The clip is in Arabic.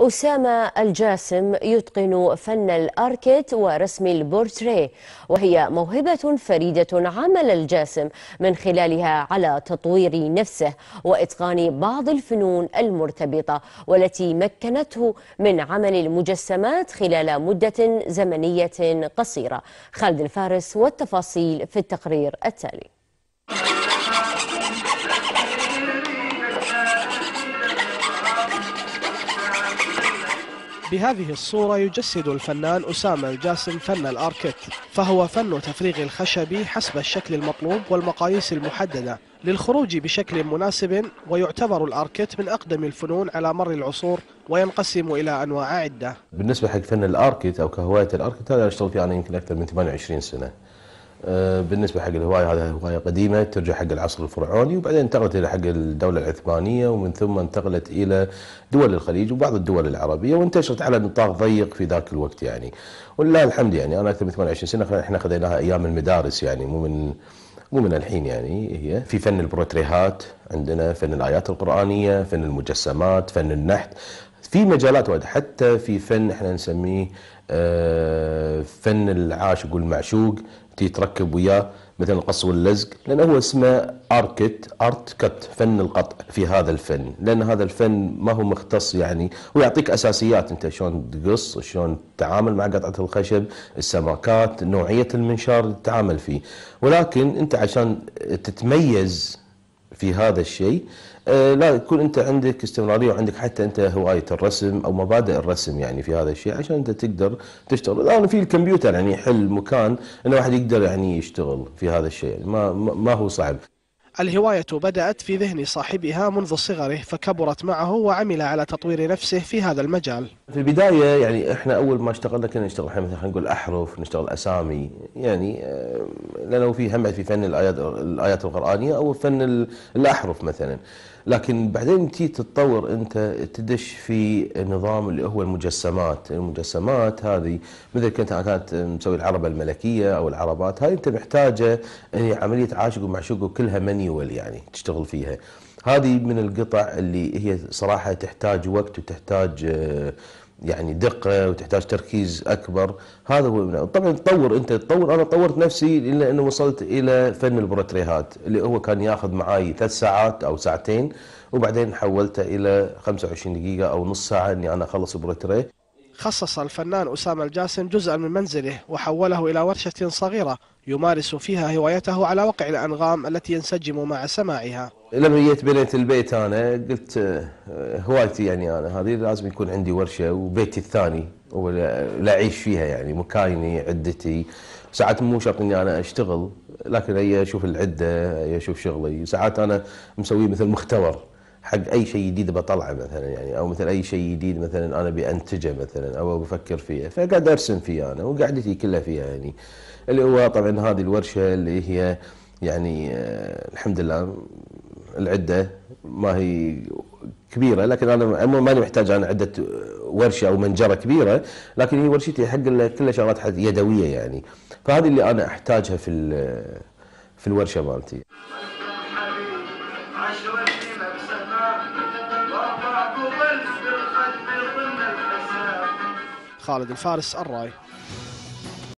أسامة الجاسم يتقن فن الأركيت ورسم البورتريه وهي موهبة فريدة عمل الجاسم من خلالها على تطوير نفسه وإتقان بعض الفنون المرتبطة والتي مكنته من عمل المجسمات خلال مدة زمنية قصيرة خالد الفارس والتفاصيل في التقرير التالي بهذه الصورة يجسد الفنان أسامة الجاسم فن الأركت فهو فن تفريغ الخشب حسب الشكل المطلوب والمقاييس المحددة للخروج بشكل مناسب ويعتبر الأركت من أقدم الفنون على مر العصور وينقسم إلى أنواع عدة بالنسبة حق فن الأركت أو كهواية الأركت هذا أشتغل فيه أنا يعني يمكن أكثر من 28 سنة آه، بالنسبه حق الهوايه هذه هوايه قديمه ترجع حق العصر الفرعوني وبعدين انتقلت الى حق الدوله العثمانيه ومن ثم انتقلت الى دول الخليج وبعض الدول العربيه وانتشرت على نطاق ضيق في ذاك الوقت يعني ولله الحمد يعني انا اكثر من 28 سنه احنا خذيناها ايام المدارس يعني مو من مو من الحين يعني هي في فن البروتريهات عندنا فن الايات القرانيه فن المجسمات فن النحت في مجالات وايد حتى في فن احنا نسميه آه، فن العاشق والمعشوق تتركب وياه مثلا القص واللزق لان هو اسمه اركت ارت كت فن القطع في هذا الفن لان هذا الفن ما هو مختص يعني ويعطيك اساسيات انت شلون تقص شلون تتعامل مع قطعه الخشب السماكات نوعيه المنشار اللي تتعامل فيه ولكن انت عشان تتميز في هذا الشيء آه، لا يكون انت عندك استمراريه وعندك حتى انت هوايه الرسم او مبادئ الرسم يعني في هذا الشيء عشان انت تقدر تشتغل الان في الكمبيوتر يعني يحل مكان ان واحد يقدر يعني يشتغل في هذا الشيء يعني، ما ما هو صعب الهواية بدأت في ذهن صاحبها منذ صغره فكبرت معه وعمل على تطوير نفسه في هذا المجال في البدايه يعني احنا اول ما اشتغلنا كنا نشتغل مثلا خلينا نقول احرف نشتغل اسامي يعني آه، لانه في هم في فن الايات الايات القرانيه او فن الاحرف مثلا لكن بعدين تي تتطور انت تدش في نظام اللي هو المجسمات، المجسمات هذه مثل كنت كانت مسوي العربه الملكيه او العربات هاي انت محتاجه يعني عمليه عاشق ومعشوق كلها مانيوال يعني تشتغل فيها. هذه من القطع اللي هي صراحة تحتاج وقت وتحتاج آه، يعني دقة وتحتاج تركيز أكبر هذا هو طبعا تطور أنت تطور أنا طورت نفسي إلا أنه وصلت إلى فن البورتريهات اللي هو كان ياخذ معاي ثلاث ساعات أو ساعتين وبعدين حولته إلى 25 دقيقة أو نص ساعة أني أنا أخلص بورتريه خصص الفنان أسامة الجاسم جزءا من منزله وحوله إلى ورشة صغيرة يمارس فيها هوايته على وقع الأنغام التي ينسجم مع سماعها لما جيت بنيت البيت انا قلت آه، هوايتي يعني انا هذه لازم يكون عندي ورشه وبيتي الثاني ولا اعيش فيها يعني مكايني عدتي ساعات مو شرط اني انا اشتغل لكن هي اشوف العده هي اشوف شغلي ساعات انا مسوي مثل مختبر حق اي شيء جديد بطلعه مثلا يعني او مثل اي شيء جديد مثلا انا بانتجه مثلا او بفكر فيه فقاعد ارسم فيه انا وقعدتي كلها فيها يعني اللي هو طبعا هذه الورشه اللي هي يعني آه، الحمد لله العده ما هي كبيره لكن انا ماني محتاج انا عده ورشه او منجره كبيره لكن هي ورشتي حق كلها شغلات يدويه يعني فهذه اللي انا احتاجها في في الورشه مالتي. خالد الفارس الراي